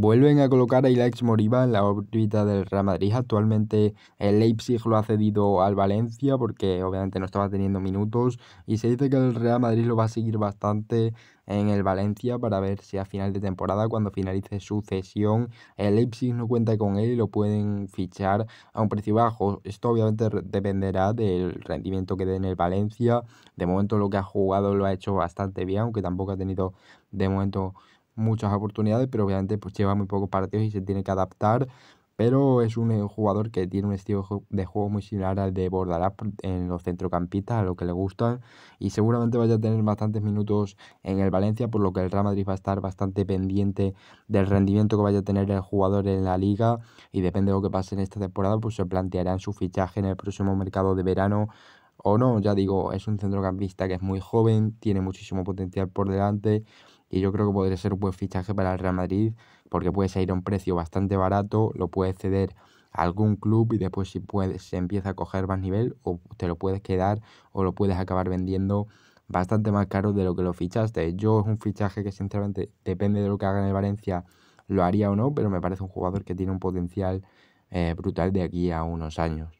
Vuelven a colocar a Ilex Moriba en la órbita del Real Madrid. Actualmente el eh, Leipzig lo ha cedido al Valencia porque obviamente no estaba teniendo minutos y se dice que el Real Madrid lo va a seguir bastante en el Valencia para ver si a final de temporada, cuando finalice su cesión, el Leipzig no cuenta con él y lo pueden fichar a un precio bajo. Esto obviamente dependerá del rendimiento que dé en el Valencia. De momento lo que ha jugado lo ha hecho bastante bien, aunque tampoco ha tenido de momento muchas oportunidades, pero obviamente pues lleva muy pocos partidos y se tiene que adaptar. Pero es un eh, jugador que tiene un estilo de juego muy similar al de Bordalás en los centrocampistas, a lo que le gusta Y seguramente vaya a tener bastantes minutos en el Valencia, por lo que el Real Madrid va a estar bastante pendiente del rendimiento que vaya a tener el jugador en la liga. Y depende de lo que pase en esta temporada, pues se plantearán su fichaje en el próximo mercado de verano o no. Ya digo, es un centrocampista que es muy joven, tiene muchísimo potencial por delante y yo creo que podría ser un buen fichaje para el Real Madrid porque puede salir a un precio bastante barato, lo puedes ceder a algún club y después si se empieza a coger más nivel o te lo puedes quedar o lo puedes acabar vendiendo bastante más caro de lo que lo fichaste. Yo es un fichaje que sinceramente depende de lo que haga en el Valencia lo haría o no, pero me parece un jugador que tiene un potencial eh, brutal de aquí a unos años.